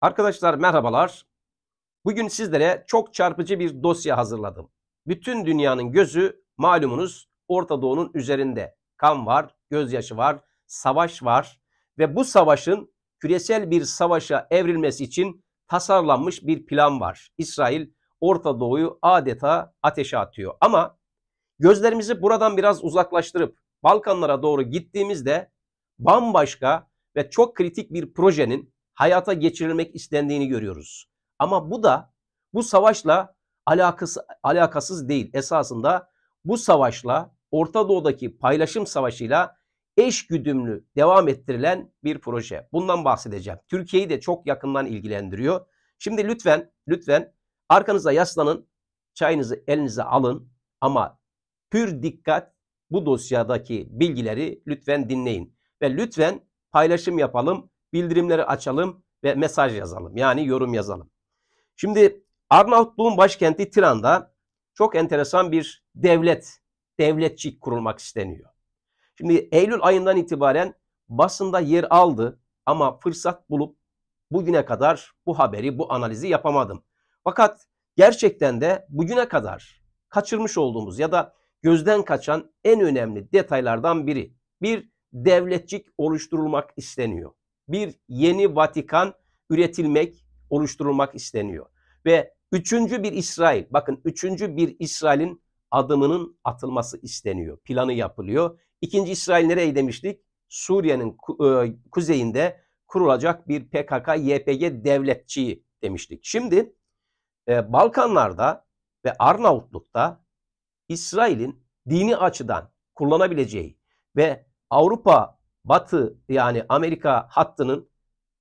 Arkadaşlar merhabalar. Bugün sizlere çok çarpıcı bir dosya hazırladım. Bütün dünyanın gözü malumunuz Orta Doğu'nun üzerinde. Kan var, gözyaşı var, savaş var ve bu savaşın küresel bir savaşa evrilmesi için tasarlanmış bir plan var. İsrail Orta Doğu'yu adeta ateşe atıyor. Ama gözlerimizi buradan biraz uzaklaştırıp Balkanlara doğru gittiğimizde bambaşka ve çok kritik bir projenin hayata geçirilmek istendiğini görüyoruz. Ama bu da bu savaşla alakası, alakasız değil. Esasında bu savaşla Orta Doğu'daki paylaşım savaşıyla eş güdümlü devam ettirilen bir proje. Bundan bahsedeceğim. Türkiye'yi de çok yakından ilgilendiriyor. Şimdi lütfen lütfen arkanıza yaslanın, çayınızı elinize alın ama pür dikkat bu dosyadaki bilgileri lütfen dinleyin ve lütfen paylaşım yapalım bildirimleri açalım ve mesaj yazalım. Yani yorum yazalım. Şimdi Arnavutluğun başkenti Tiran'da çok enteresan bir devlet, devletçik kurulmak isteniyor. Şimdi Eylül ayından itibaren basında yer aldı ama fırsat bulup bugüne kadar bu haberi, bu analizi yapamadım. Fakat gerçekten de bugüne kadar kaçırmış olduğumuz ya da gözden kaçan en önemli detaylardan biri. Bir devletçik oluşturulmak isteniyor bir yeni Vatikan üretilmek, oluşturulmak isteniyor. Ve üçüncü bir İsrail, bakın üçüncü bir İsrail'in adımının atılması isteniyor. Planı yapılıyor. İkinci İsrail nereye demiştik? Suriye'nin e, kuzeyinde kurulacak bir PKK-YPG devletçiyi demiştik. Şimdi e, Balkanlarda ve Arnavutluk'ta İsrail'in dini açıdan kullanabileceği ve Avrupa Batı yani Amerika hattının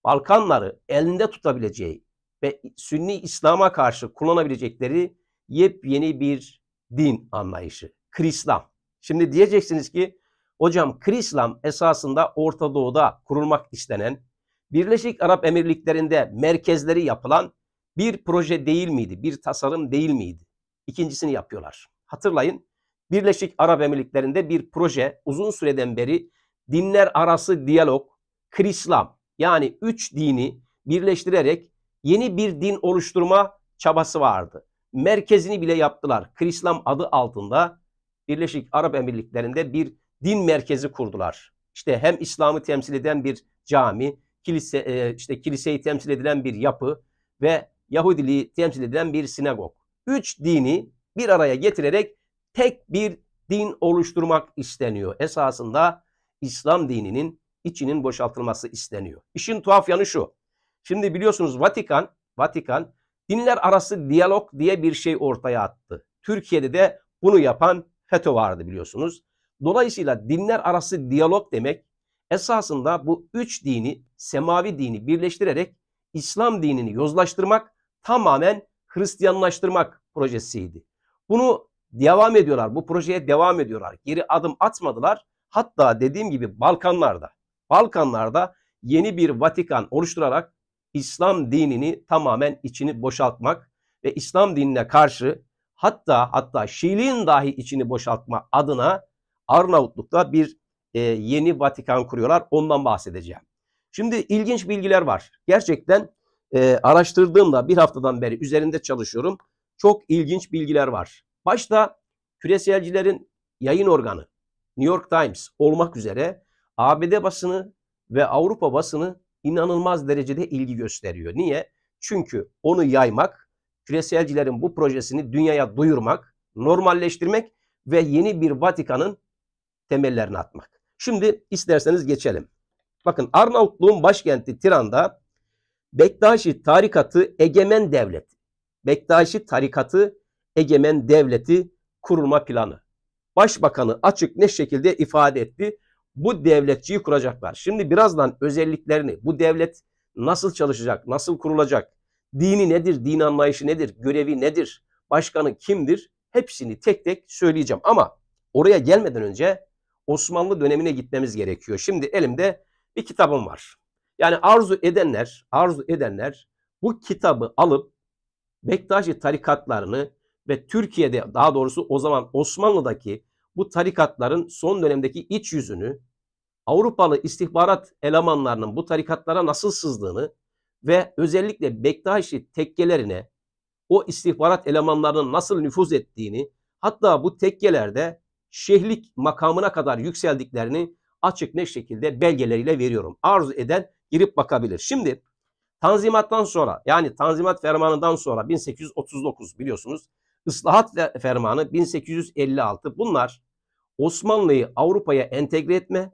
Balkanları elinde tutabileceği ve Sünni İslam'a karşı kullanabilecekleri yepyeni bir din anlayışı. Krislam. Şimdi diyeceksiniz ki hocam Krislam esasında Orta Doğu'da kurulmak istenen Birleşik Arap Emirlikleri'nde merkezleri yapılan bir proje değil miydi? Bir tasarım değil miydi? İkincisini yapıyorlar. Hatırlayın Birleşik Arap Emirlikleri'nde bir proje uzun süreden beri dinler arası diyalog, Krislam yani üç dini birleştirerek yeni bir din oluşturma çabası vardı. Merkezini bile yaptılar. Krislam adı altında Birleşik Arap Emirlikleri'nde bir din merkezi kurdular. İşte hem İslam'ı temsil eden bir cami, kilise e, işte kiliseyi temsil edilen bir yapı ve Yahudiliği temsil edilen bir sinagog. Üç dini bir araya getirerek tek bir din oluşturmak isteniyor. Esasında İslam dininin içinin boşaltılması isteniyor. İşin tuhaf yanı şu. Şimdi biliyorsunuz Vatikan, Vatikan dinler arası diyalog diye bir şey ortaya attı. Türkiye'de de bunu yapan FETÖ vardı biliyorsunuz. Dolayısıyla dinler arası diyalog demek esasında bu üç dini, semavi dini birleştirerek İslam dinini yozlaştırmak, tamamen Hristiyanlaştırmak projesiydi. Bunu devam ediyorlar, bu projeye devam ediyorlar. Geri adım atmadılar. Hatta dediğim gibi Balkanlarda, Balkanlarda yeni bir Vatikan oluşturarak İslam dinini tamamen içini boşaltmak ve İslam dinine karşı hatta hatta Şiiliğin dahi içini boşaltma adına Arnavutluk'ta bir e, yeni Vatikan kuruyorlar. Ondan bahsedeceğim. Şimdi ilginç bilgiler var. Gerçekten e, araştırdığımda bir haftadan beri üzerinde çalışıyorum. Çok ilginç bilgiler var. Başta küreselcilerin yayın organı New York Times olmak üzere ABD basını ve Avrupa basını inanılmaz derecede ilgi gösteriyor. Niye? Çünkü onu yaymak, küreselcilerin bu projesini dünyaya duyurmak, normalleştirmek ve yeni bir Vatikan'ın temellerini atmak. Şimdi isterseniz geçelim. Bakın Arnavutluğun başkenti Tiran'da Bektaşi Tarikatı Egemen Devleti, Bektaşi Tarikatı Egemen Devleti kurulma planı. Başbakanı açık ne şekilde ifade etti. Bu devletçiyi kuracaklar. Şimdi birazdan özelliklerini, bu devlet nasıl çalışacak, nasıl kurulacak, dini nedir, din anlayışı nedir, görevi nedir, başkanı kimdir hepsini tek tek söyleyeceğim. Ama oraya gelmeden önce Osmanlı dönemine gitmemiz gerekiyor. Şimdi elimde bir kitabım var. Yani arzu edenler, arzu edenler bu kitabı alıp Bektaşi tarikatlarını ve Türkiye'de daha doğrusu o zaman Osmanlı'daki bu tarikatların son dönemdeki iç yüzünü, Avrupalı istihbarat elemanlarının bu tarikatlara nasıl sızdığını ve özellikle Bektaşi tekkelerine o istihbarat elemanlarının nasıl nüfuz ettiğini hatta bu tekkelerde şehlik makamına kadar yükseldiklerini açık ne şekilde belgeleriyle veriyorum. Arzu eden girip bakabilir. Şimdi Tanzimattan sonra yani Tanzimat Fermanı'ndan sonra 1839 biliyorsunuz. Islahat Fermanı 1856 bunlar Osmanlı'yı Avrupa'ya entegre etme,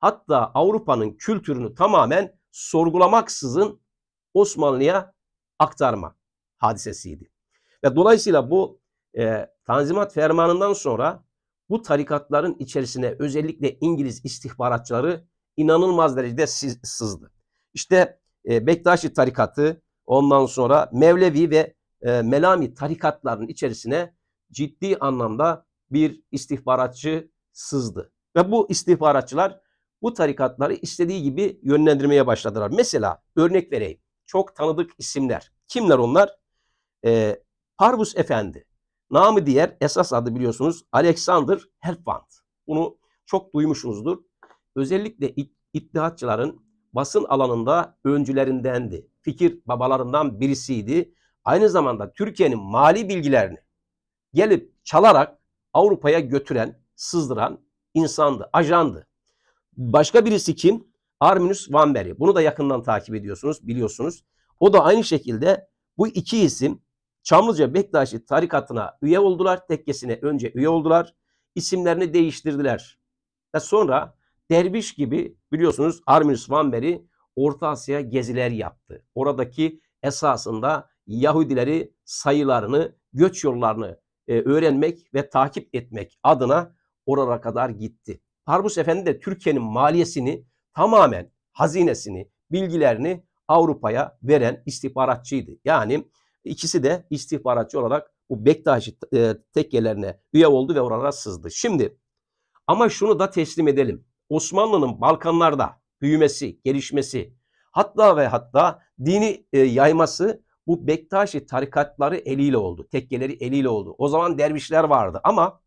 hatta Avrupa'nın kültürünü tamamen sorgulamaksızın Osmanlı'ya aktarma hadisesiydi. Ve dolayısıyla bu e, Tanzimat Fermanı'ndan sonra bu tarikatların içerisine özellikle İngiliz istihbaratçıları inanılmaz derecede sızdı. İşte e, Bektaşi tarikatı ondan sonra Mevlevi ve e, Melami tarikatlarının içerisine ciddi anlamda bir istihbaratçı sızdı. Ve bu istihbaratçılar bu tarikatları istediği gibi yönlendirmeye başladılar. Mesela örnek vereyim. Çok tanıdık isimler. Kimler onlar? Ee, Parvus Efendi. Namı diğer esas adı biliyorsunuz Alexander Herfand. Bunu çok duymuşsunuzdur. Özellikle it, basın alanında öncülerindendi. Fikir babalarından birisiydi. Aynı zamanda Türkiye'nin mali bilgilerini gelip çalarak Avrupa'ya götüren, sızdıran insandı, ajandı. Başka birisi kim? Arminus Van Berry. Bunu da yakından takip ediyorsunuz, biliyorsunuz. O da aynı şekilde bu iki isim Çamlıca Bektaşi tarikatına üye oldular. Tekkesine önce üye oldular. İsimlerini değiştirdiler. Ve sonra derviş gibi biliyorsunuz Arminus Van Berry Orta Asya geziler yaptı. Oradaki esasında Yahudileri sayılarını, göç yollarını e, öğrenmek ve takip etmek adına oralara kadar gitti. Parbus Efendi de Türkiye'nin maliyesini tamamen hazinesini, bilgilerini Avrupa'ya veren istihbaratçıydı. Yani ikisi de istihbaratçı olarak bu Bektaşi e, tekkelerine üye oldu ve oralara sızdı. Şimdi ama şunu da teslim edelim. Osmanlı'nın Balkanlarda büyümesi, gelişmesi hatta ve hatta dini e, yayması bu Bektaşi tarikatları eliyle oldu. Tekkeleri eliyle oldu. O zaman dervişler vardı ama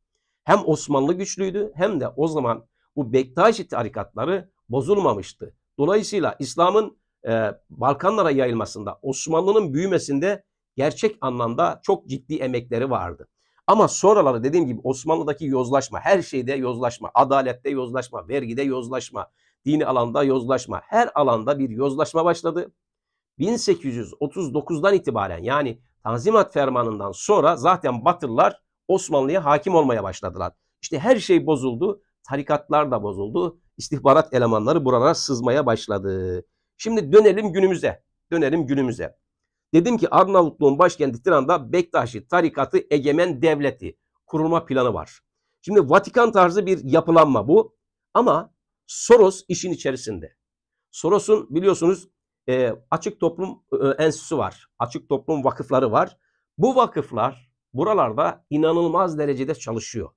hem Osmanlı güçlüydü hem de o zaman bu Bektaşi tarikatları bozulmamıştı. Dolayısıyla İslam'ın e, Balkanlara yayılmasında, Osmanlı'nın büyümesinde gerçek anlamda çok ciddi emekleri vardı. Ama sonraları dediğim gibi Osmanlı'daki yozlaşma, her şeyde yozlaşma, adalette yozlaşma, vergide yozlaşma, dini alanda yozlaşma, her alanda bir yozlaşma başladı. 1839'dan itibaren yani Tanzimat Fermanı'ndan sonra zaten Batılılar Osmanlı'ya hakim olmaya başladılar. İşte her şey bozuldu, tarikatlar da bozuldu, istihbarat elemanları buralara sızmaya başladı. Şimdi dönelim günümüze, dönelim günümüze. Dedim ki Arnavutluğun başkenti Tiran'da Bektaşi tarikatı egemen devleti kurulma planı var. Şimdi Vatikan tarzı bir yapılanma bu ama Soros işin içerisinde. Soros'un biliyorsunuz e, Açık Toplum e, e, Enstitüsü var. Açık Toplum Vakıfları var. Bu vakıflar buralarda inanılmaz derecede çalışıyor.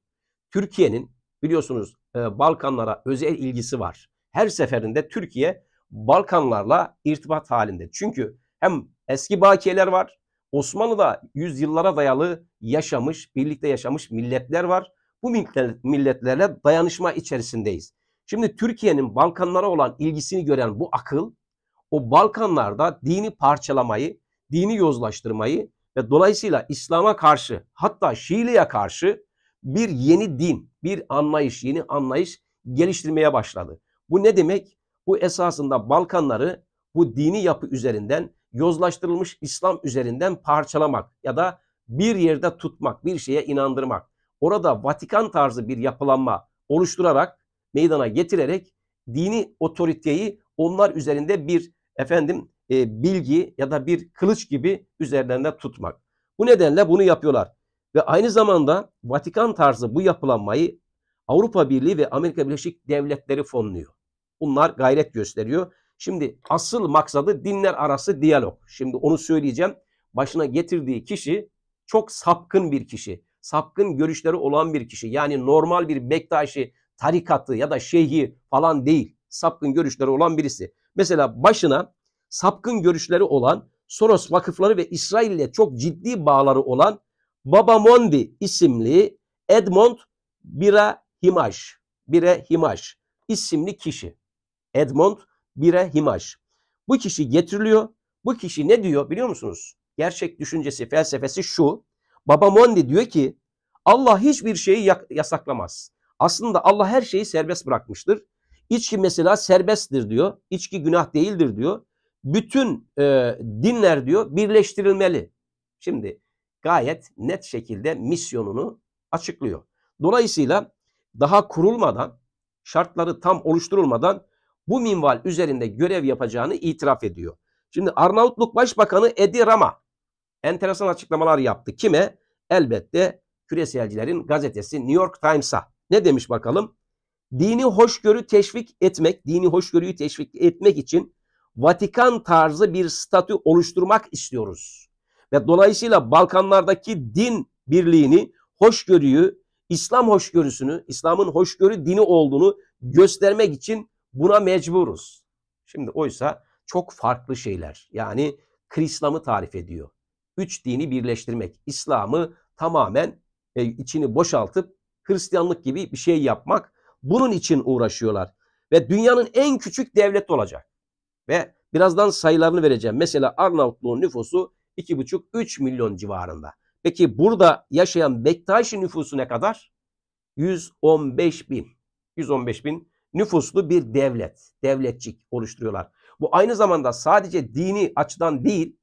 Türkiye'nin biliyorsunuz e, Balkanlara özel ilgisi var. Her seferinde Türkiye Balkanlarla irtibat halinde. Çünkü hem eski bakiyeler var. Osmanlı da yüzyıllara dayalı yaşamış, birlikte yaşamış milletler var. Bu milletlerle dayanışma içerisindeyiz. Şimdi Türkiye'nin Balkanlara olan ilgisini gören bu akıl o Balkanlarda dini parçalamayı, dini yozlaştırmayı ve dolayısıyla İslam'a karşı hatta Şiiliğe karşı bir yeni din, bir anlayış, yeni anlayış geliştirmeye başladı. Bu ne demek? Bu esasında Balkanları bu dini yapı üzerinden yozlaştırılmış İslam üzerinden parçalamak ya da bir yerde tutmak, bir şeye inandırmak. Orada Vatikan tarzı bir yapılanma oluşturarak, meydana getirerek dini otoriteyi onlar üzerinde bir efendim e, bilgi ya da bir kılıç gibi üzerlerinde tutmak. Bu nedenle bunu yapıyorlar. Ve aynı zamanda Vatikan tarzı bu yapılanmayı Avrupa Birliği ve Amerika Birleşik Devletleri fonluyor. Bunlar gayret gösteriyor. Şimdi asıl maksadı dinler arası diyalog. Şimdi onu söyleyeceğim. Başına getirdiği kişi çok sapkın bir kişi. Sapkın görüşleri olan bir kişi. Yani normal bir Bektaşi tarikatı ya da şeyhi falan değil. Sapkın görüşleri olan birisi. Mesela başına sapkın görüşleri olan Soros vakıfları ve İsrail ile çok ciddi bağları olan Baba Babamondi isimli Edmond Bira Himaj, Bire Himaj isimli kişi. Edmond Bire Himaj. Bu kişi getiriliyor. Bu kişi ne diyor biliyor musunuz? Gerçek düşüncesi, felsefesi şu. Baba Babamondi diyor ki Allah hiçbir şeyi yasaklamaz. Aslında Allah her şeyi serbest bırakmıştır. İçki mesela serbesttir diyor. İçki günah değildir diyor. Bütün e, dinler diyor birleştirilmeli. Şimdi gayet net şekilde misyonunu açıklıyor. Dolayısıyla daha kurulmadan, şartları tam oluşturulmadan bu minval üzerinde görev yapacağını itiraf ediyor. Şimdi Arnavutluk Başbakanı Edi Rama enteresan açıklamalar yaptı. Kime? Elbette küreselcilerin gazetesi New York Times'a. Ne demiş bakalım? dini hoşgörü teşvik etmek, dini hoşgörüyü teşvik etmek için Vatikan tarzı bir statü oluşturmak istiyoruz. Ve dolayısıyla Balkanlardaki din birliğini, hoşgörüyü, İslam hoşgörüsünü, İslam'ın hoşgörü dini olduğunu göstermek için buna mecburuz. Şimdi oysa çok farklı şeyler. Yani Krislam'ı tarif ediyor. Üç dini birleştirmek, İslam'ı tamamen e, içini boşaltıp Hristiyanlık gibi bir şey yapmak bunun için uğraşıyorlar. Ve dünyanın en küçük devlet olacak. Ve birazdan sayılarını vereceğim. Mesela Arnavutluğun nüfusu 2,5-3 milyon civarında. Peki burada yaşayan Bektaşi nüfusu ne kadar? 115 bin. 115 bin nüfuslu bir devlet, devletçik oluşturuyorlar. Bu aynı zamanda sadece dini açıdan değil,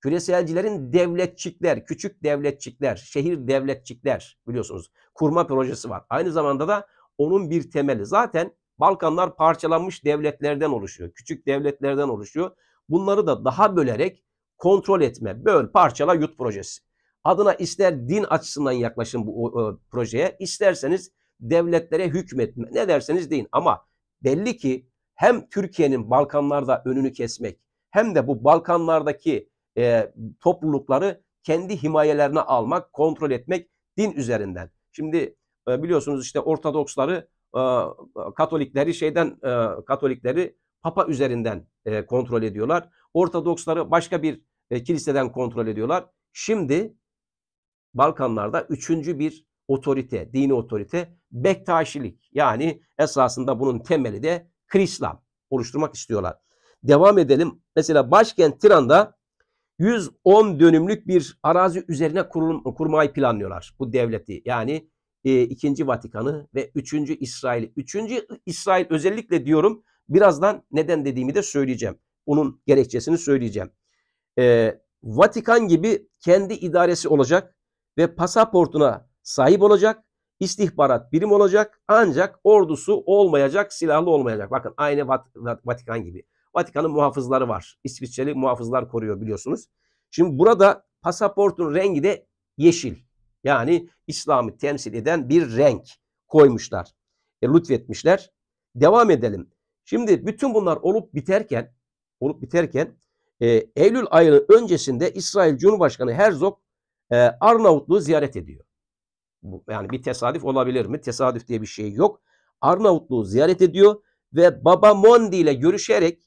küreselcilerin devletçikler, küçük devletçikler, şehir devletçikler biliyorsunuz kurma projesi var. Aynı zamanda da onun bir temeli. Zaten Balkanlar parçalanmış devletlerden oluşuyor. Küçük devletlerden oluşuyor. Bunları da daha bölerek kontrol etme, böl, parçala, yut projesi. Adına ister din açısından yaklaşın bu o, o, e, projeye, isterseniz devletlere hükmetme, ne derseniz deyin. Ama belli ki hem Türkiye'nin Balkanlarda önünü kesmek, hem de bu Balkanlardaki e, toplulukları kendi himayelerine almak, kontrol etmek din üzerinden. Şimdi ee, biliyorsunuz işte Ortodoksları, e, Katolikleri şeyden e, Katolikleri Papa üzerinden e, kontrol ediyorlar. Ortodoksları başka bir kiliseden kontrol ediyorlar. Şimdi Balkanlarda üçüncü bir otorite, dini otorite Bektaşilik. Yani esasında bunun temeli de Krislam oluşturmak istiyorlar. Devam edelim. Mesela başkent Tiran'da 110 dönümlük bir arazi üzerine kurum, kurmayı planlıyorlar bu devleti. Yani e, ikinci Vatikan'ı ve üçüncü İsrail'i. Üçüncü İsrail özellikle diyorum birazdan neden dediğimi de söyleyeceğim. Onun gerekçesini söyleyeceğim. E, Vatikan gibi kendi idaresi olacak ve pasaportuna sahip olacak, istihbarat birim olacak ancak ordusu olmayacak, silahlı olmayacak. Bakın aynı Vat Vatikan gibi. Vatikan'ın muhafızları var. İsviçreli muhafızlar koruyor biliyorsunuz. Şimdi burada pasaportun rengi de yeşil. Yani İslam'ı temsil eden bir renk koymuşlar. E, lütfetmişler. Devam edelim. Şimdi bütün bunlar olup biterken olup biterken e, Eylül ayının öncesinde İsrail Cumhurbaşkanı Herzog e, Arnavutluğu ziyaret ediyor. Bu, yani bir tesadüf olabilir mi? Tesadüf diye bir şey yok. Arnavutluğu ziyaret ediyor ve Baba Mondi ile görüşerek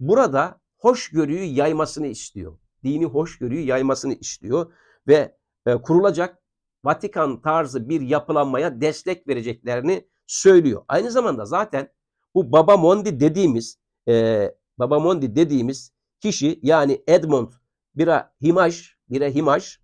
burada hoşgörüyü yaymasını istiyor. Dini hoşgörüyü yaymasını istiyor ve e, kurulacak Vatikan tarzı bir yapılanmaya destek vereceklerini söylüyor. Aynı zamanda zaten bu Baba Mondi dediğimiz e, Baba Mondi dediğimiz kişi yani Edmond Bira Himaj Bira Himaj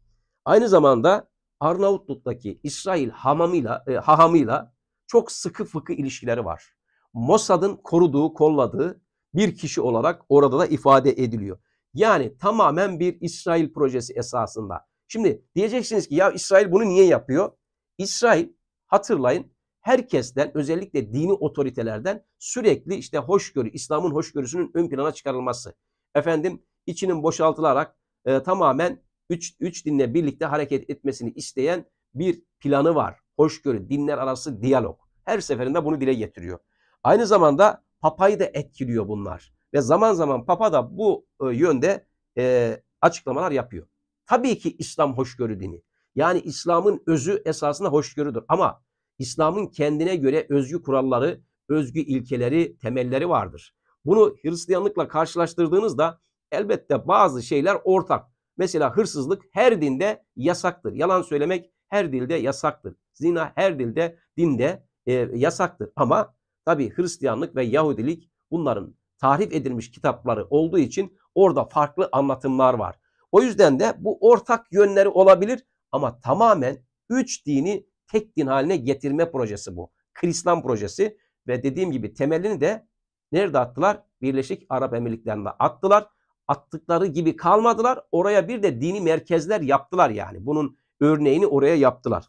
aynı zamanda Arnavutluk'taki İsrail hamamıyla e, hahamıyla çok sıkı fıkı ilişkileri var. Mossad'ın koruduğu, kolladığı bir kişi olarak orada da ifade ediliyor. Yani tamamen bir İsrail projesi esasında. Şimdi diyeceksiniz ki ya İsrail bunu niye yapıyor? İsrail hatırlayın herkesten özellikle dini otoritelerden sürekli işte hoşgörü, İslam'ın hoşgörüsünün ön plana çıkarılması. Efendim içinin boşaltılarak e, tamamen üç, üç dinle birlikte hareket etmesini isteyen bir planı var. Hoşgörü, dinler arası diyalog. Her seferinde bunu dile getiriyor. Aynı zamanda papayı da etkiliyor bunlar. Ve zaman zaman papa da bu e, yönde e, açıklamalar yapıyor. Tabii ki İslam hoşgörü dini. Yani İslam'ın özü esasında hoşgörüdür. Ama İslam'ın kendine göre özgü kuralları, özgü ilkeleri, temelleri vardır. Bunu Hristiyanlıkla karşılaştırdığınızda elbette bazı şeyler ortak. Mesela hırsızlık her dinde yasaktır. Yalan söylemek her dilde yasaktır. Zina her dilde, dinde e, yasaktır. Ama tabii Hristiyanlık ve Yahudilik bunların tarif edilmiş kitapları olduğu için orada farklı anlatımlar var. O yüzden de bu ortak yönleri olabilir ama tamamen üç dini tek din haline getirme projesi bu. Krislam projesi ve dediğim gibi temelini de nerede attılar? Birleşik Arap Emirlikleri'nde attılar. Attıkları gibi kalmadılar. Oraya bir de dini merkezler yaptılar yani. Bunun örneğini oraya yaptılar.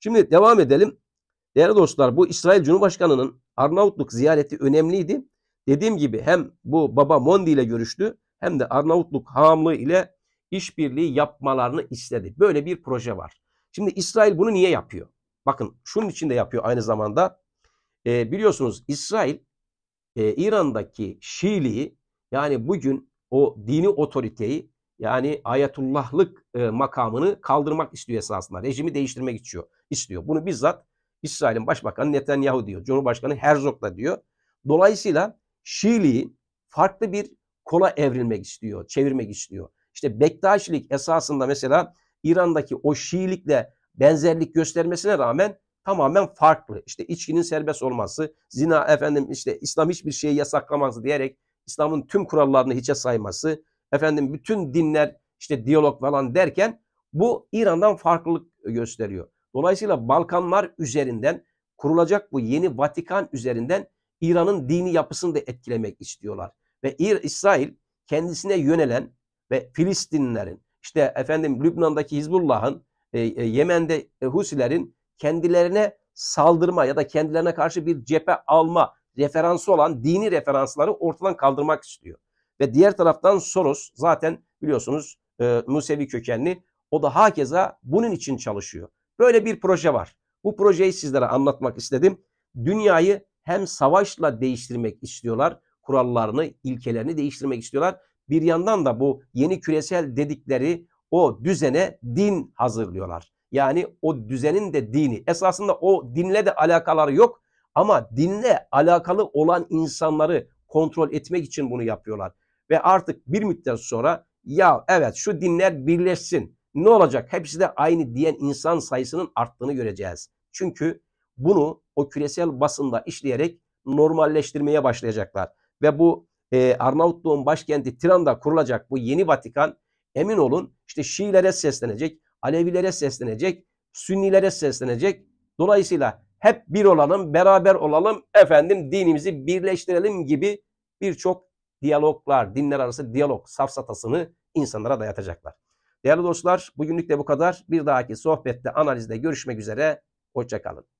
Şimdi devam edelim. Değerli dostlar bu İsrail Cumhurbaşkanı'nın Arnavutluk ziyareti önemliydi. Dediğim gibi hem bu Baba Mondi ile görüştü hem de Arnavutluk Hamlı ile işbirliği yapmalarını istedi. Böyle bir proje var. Şimdi İsrail bunu niye yapıyor? Bakın şunun için de yapıyor aynı zamanda. E, biliyorsunuz İsrail e, İran'daki Şiiliği yani bugün o dini otoriteyi yani ayetullahlık e, makamını kaldırmak istiyor esasında. Rejimi değiştirmek istiyor. istiyor. Bunu bizzat İsrail'in başbakanı Netanyahu diyor. Cumhurbaşkanı Herzog da diyor. Dolayısıyla Şiiliği farklı bir kola evrilmek istiyor, çevirmek istiyor. İşte Bektaşilik esasında mesela İran'daki o Şiilikle benzerlik göstermesine rağmen tamamen farklı. İşte içkinin serbest olması, zina efendim işte İslam hiçbir şeyi yasaklaması diyerek İslam'ın tüm kurallarını hiçe sayması, efendim bütün dinler işte diyalog falan derken bu İran'dan farklılık gösteriyor. Dolayısıyla Balkanlar üzerinden kurulacak bu yeni Vatikan üzerinden İran'ın dini yapısını da etkilemek istiyorlar. Ve İr İsrail kendisine yönelen ve Filistinlerin işte efendim Lübnan'daki Hizbullah'ın e, e, Yemen'de e, Husilerin kendilerine saldırma ya da kendilerine karşı bir cephe alma referansı olan dini referansları ortadan kaldırmak istiyor. Ve diğer taraftan Soros zaten biliyorsunuz e, Musevi kökenli o da hakeza bunun için çalışıyor. Böyle bir proje var. Bu projeyi sizlere anlatmak istedim. Dünyayı hem savaşla değiştirmek istiyorlar, kurallarını, ilkelerini değiştirmek istiyorlar bir yandan da bu yeni küresel dedikleri o düzene din hazırlıyorlar. Yani o düzenin de dini. Esasında o dinle de alakaları yok ama dinle alakalı olan insanları kontrol etmek için bunu yapıyorlar. Ve artık bir müddet sonra ya evet şu dinler birleşsin. Ne olacak? Hepsi de aynı diyen insan sayısının arttığını göreceğiz. Çünkü bunu o küresel basında işleyerek normalleştirmeye başlayacaklar. Ve bu e, ee, Arnavutluğun başkenti Tiran'da kurulacak bu yeni Vatikan emin olun işte Şiilere seslenecek, Alevilere seslenecek, Sünnilere seslenecek. Dolayısıyla hep bir olalım, beraber olalım, efendim dinimizi birleştirelim gibi birçok diyaloglar, dinler arası diyalog safsatasını insanlara dayatacaklar. Değerli dostlar bugünlük de bu kadar. Bir dahaki sohbette, analizde görüşmek üzere. Hoşçakalın.